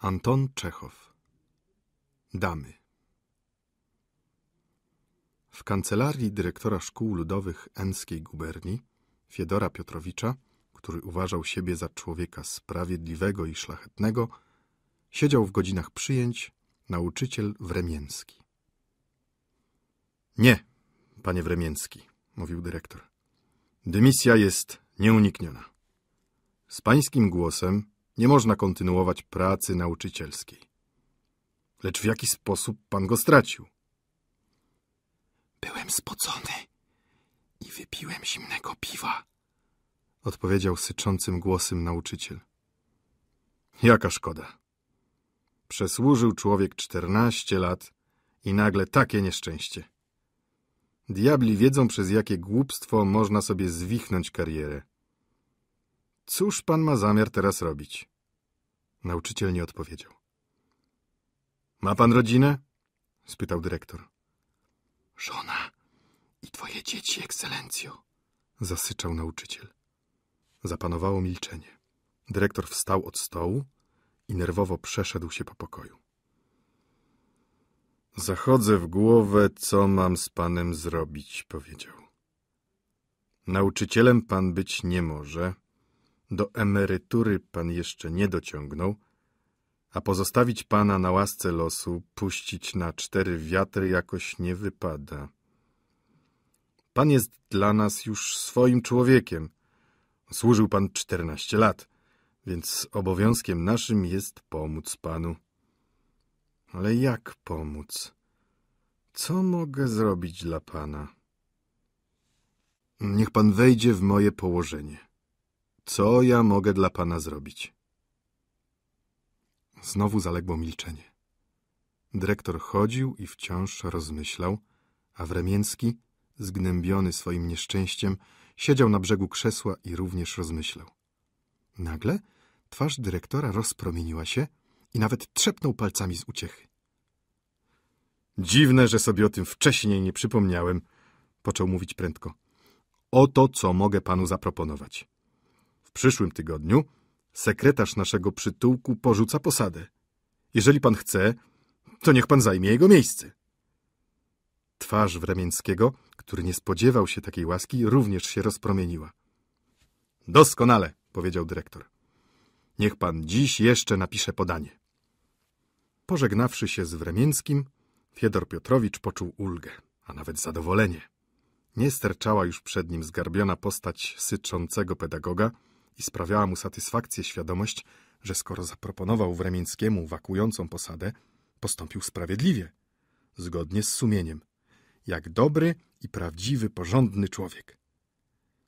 Anton Czechow Damy W kancelarii dyrektora szkół ludowych Enskiej guberni Fiedora Piotrowicza, który uważał siebie za człowieka sprawiedliwego i szlachetnego, siedział w godzinach przyjęć nauczyciel Wremięski. Nie, panie Wremięski, mówił dyrektor. Dymisja jest nieunikniona. Z pańskim głosem nie można kontynuować pracy nauczycielskiej. Lecz w jaki sposób pan go stracił? Byłem spocony i wypiłem zimnego piwa, odpowiedział syczącym głosem nauczyciel. Jaka szkoda. Przesłużył człowiek czternaście lat i nagle takie nieszczęście. Diabli wiedzą, przez jakie głupstwo można sobie zwichnąć karierę. Cóż pan ma zamiar teraz robić? Nauczyciel nie odpowiedział. Ma pan rodzinę? spytał dyrektor. Żona i twoje dzieci, ekscelencjo, zasyczał nauczyciel. Zapanowało milczenie. Dyrektor wstał od stołu i nerwowo przeszedł się po pokoju. Zachodzę w głowę, co mam z panem zrobić, powiedział. Nauczycielem pan być nie może do emerytury pan jeszcze nie dociągnął, a pozostawić pana na łasce losu, puścić na cztery wiatry jakoś nie wypada. Pan jest dla nas już swoim człowiekiem. Służył pan czternaście lat, więc obowiązkiem naszym jest pomóc panu. Ale jak pomóc? Co mogę zrobić dla pana? Niech pan wejdzie w moje położenie. Co ja mogę dla pana zrobić? Znowu zaległo milczenie. Dyrektor chodził i wciąż rozmyślał, a Wremięski, zgnębiony swoim nieszczęściem, siedział na brzegu krzesła i również rozmyślał. Nagle twarz dyrektora rozpromieniła się i nawet trzepnął palcami z uciechy. Dziwne, że sobie o tym wcześniej nie przypomniałem, począł mówić prędko. Oto co mogę panu zaproponować przyszłym tygodniu sekretarz naszego przytułku porzuca posadę. Jeżeli pan chce, to niech pan zajmie jego miejsce. Twarz Wremięckiego, który nie spodziewał się takiej łaski, również się rozpromieniła. Doskonale, powiedział dyrektor. Niech pan dziś jeszcze napisze podanie. Pożegnawszy się z Wremięckim, Fiedor Piotrowicz poczuł ulgę, a nawet zadowolenie. Nie sterczała już przed nim zgarbiona postać syczącego pedagoga, i sprawiała mu satysfakcję świadomość, że skoro zaproponował Wremińskiemu wakującą posadę, postąpił sprawiedliwie, zgodnie z sumieniem, jak dobry i prawdziwy, porządny człowiek.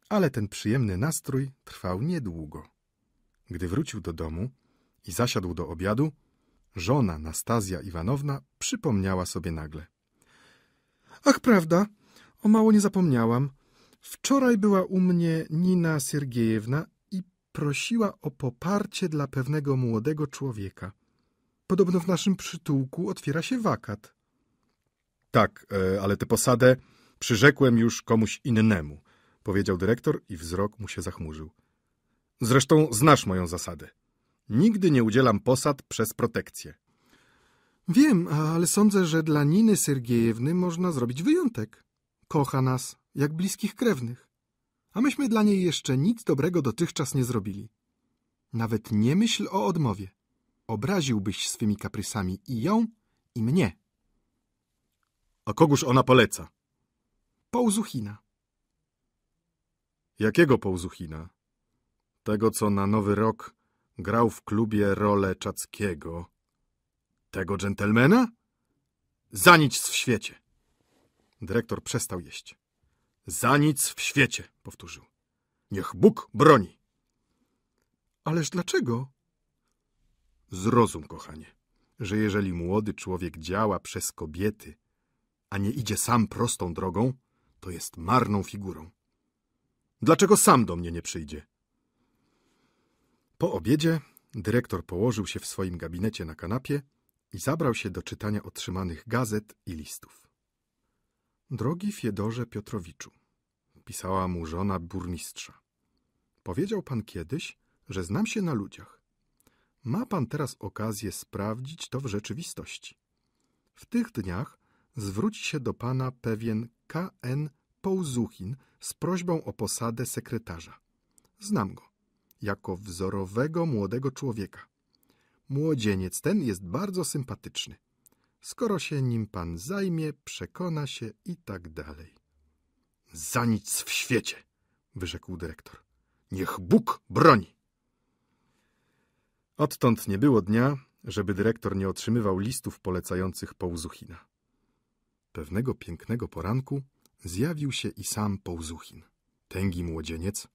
Ale ten przyjemny nastrój trwał niedługo. Gdy wrócił do domu i zasiadł do obiadu, żona Nastazja Iwanowna przypomniała sobie nagle. Ach, prawda, o mało nie zapomniałam. Wczoraj była u mnie Nina Siergiejewna prosiła o poparcie dla pewnego młodego człowieka. Podobno w naszym przytułku otwiera się wakat. Tak, e, ale tę posadę przyrzekłem już komuś innemu, powiedział dyrektor i wzrok mu się zachmurzył. Zresztą znasz moją zasadę. Nigdy nie udzielam posad przez protekcję. Wiem, ale sądzę, że dla Niny Sergiejewny można zrobić wyjątek. Kocha nas, jak bliskich krewnych a myśmy dla niej jeszcze nic dobrego dotychczas nie zrobili. Nawet nie myśl o odmowie. Obraziłbyś swymi kaprysami i ją, i mnie. A kogóż ona poleca? Połzuchina. Jakiego Połzuchina? Tego, co na Nowy Rok grał w klubie rolę Czackiego. Tego dżentelmena? Za nic w świecie! Dyrektor przestał jeść. Za nic w świecie, powtórzył. Niech Bóg broni. Ależ dlaczego? Zrozum, kochanie, że jeżeli młody człowiek działa przez kobiety, a nie idzie sam prostą drogą, to jest marną figurą. Dlaczego sam do mnie nie przyjdzie? Po obiedzie dyrektor położył się w swoim gabinecie na kanapie i zabrał się do czytania otrzymanych gazet i listów. Drogi Fiedorze Piotrowiczu, pisała mu żona burmistrza. Powiedział pan kiedyś, że znam się na ludziach. Ma pan teraz okazję sprawdzić to w rzeczywistości. W tych dniach zwróci się do pana pewien K.N. Pouzuchin z prośbą o posadę sekretarza. Znam go. Jako wzorowego młodego człowieka. Młodzieniec ten jest bardzo sympatyczny. Skoro się nim pan zajmie, przekona się i tak dalej. Za nic w świecie, wyrzekł dyrektor. Niech Bóg broni. Odtąd nie było dnia, żeby dyrektor nie otrzymywał listów polecających Połzuchina. Pewnego pięknego poranku zjawił się i sam Połzuchin, tęgi młodzieniec,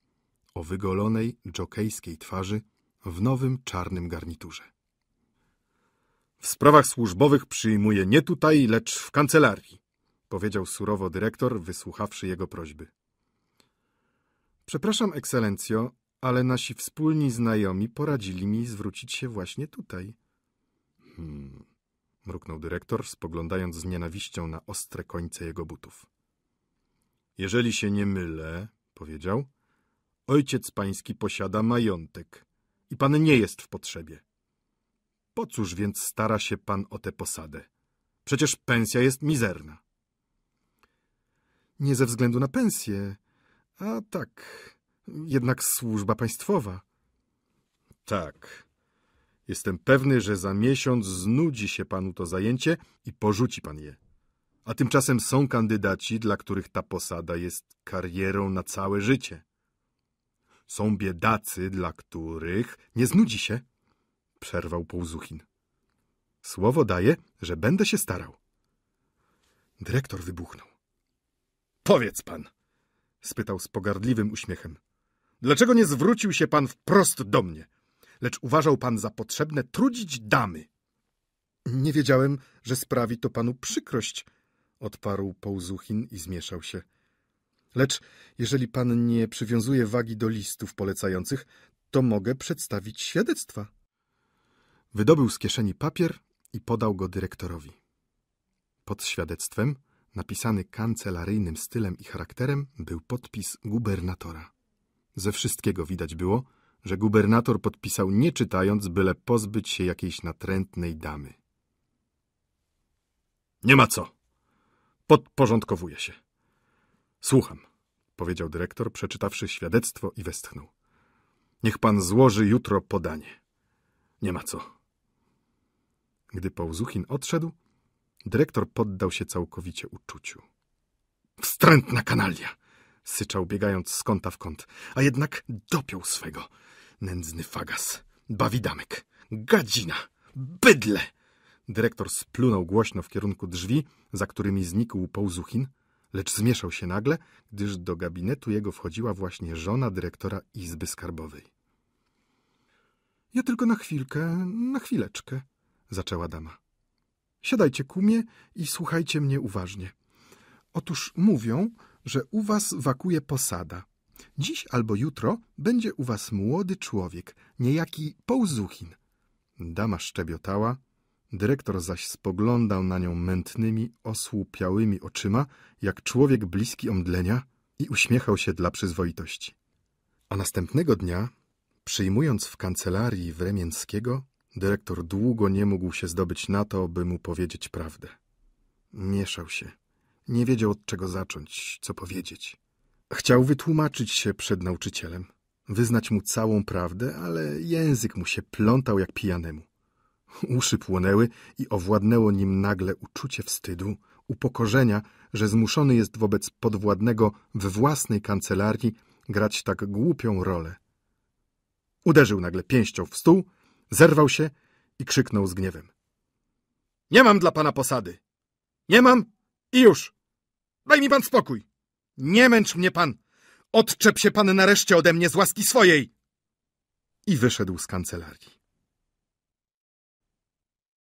o wygolonej, dżokejskiej twarzy w nowym czarnym garniturze. W sprawach służbowych przyjmuje nie tutaj, lecz w kancelarii, powiedział surowo dyrektor, wysłuchawszy jego prośby. Przepraszam, ekscelencjo, ale nasi wspólni znajomi poradzili mi zwrócić się właśnie tutaj. Hmm, mruknął dyrektor, spoglądając z nienawiścią na ostre końce jego butów. Jeżeli się nie mylę, powiedział, ojciec pański posiada majątek i pan nie jest w potrzebie. Po cóż więc stara się pan o tę posadę? Przecież pensja jest mizerna. Nie ze względu na pensję, a tak, jednak służba państwowa. Tak. Jestem pewny, że za miesiąc znudzi się panu to zajęcie i porzuci pan je. A tymczasem są kandydaci, dla których ta posada jest karierą na całe życie. Są biedacy, dla których nie znudzi się, przerwał Połzuchin. Słowo daję, że będę się starał. Dyrektor wybuchnął. Powiedz pan, spytał z pogardliwym uśmiechem. Dlaczego nie zwrócił się pan wprost do mnie, lecz uważał pan za potrzebne trudzić damy? Nie wiedziałem, że sprawi to panu przykrość, odparł Połzuchin i zmieszał się. Lecz jeżeli pan nie przywiązuje wagi do listów polecających, to mogę przedstawić świadectwa. Wydobył z kieszeni papier i podał go dyrektorowi. Pod świadectwem napisany kancelaryjnym stylem i charakterem, był podpis gubernatora. Ze wszystkiego widać było, że gubernator podpisał nie czytając, byle pozbyć się jakiejś natrętnej damy. Nie ma co. Podporządkowuję się. Słucham, powiedział dyrektor, przeczytawszy świadectwo i westchnął. Niech pan złoży jutro podanie. Nie ma co. Gdy Połzuchin odszedł, Dyrektor poddał się całkowicie uczuciu. Wstrętna kanalia! Syczał, biegając z kąta w kąt, a jednak dopiął swego. Nędzny fagas, bawidamek, gadzina, bydle! Dyrektor splunął głośno w kierunku drzwi, za którymi znikł Połzuchin, lecz zmieszał się nagle, gdyż do gabinetu jego wchodziła właśnie żona dyrektora Izby Skarbowej. — Ja tylko na chwilkę, na chwileczkę — zaczęła dama. Siadajcie kumie i słuchajcie mnie uważnie. Otóż mówią, że u was wakuje posada. Dziś albo jutro będzie u was młody człowiek, niejaki Połzuchin. Dama szczebiotała, dyrektor zaś spoglądał na nią mętnymi, osłupiałymi oczyma, jak człowiek bliski omdlenia i uśmiechał się dla przyzwoitości. A następnego dnia, przyjmując w kancelarii Wremięckiego, Dyrektor długo nie mógł się zdobyć na to, by mu powiedzieć prawdę. Mieszał się. Nie wiedział, od czego zacząć, co powiedzieć. Chciał wytłumaczyć się przed nauczycielem, wyznać mu całą prawdę, ale język mu się plątał jak pijanemu. Uszy płonęły i owładnęło nim nagle uczucie wstydu, upokorzenia, że zmuszony jest wobec podwładnego w własnej kancelarii grać tak głupią rolę. Uderzył nagle pięścią w stół Zerwał się i krzyknął z gniewem. Nie mam dla pana posady. Nie mam i już. Daj mi pan spokój. Nie męcz mnie pan. Odczep się pan nareszcie ode mnie z łaski swojej. I wyszedł z kancelarii.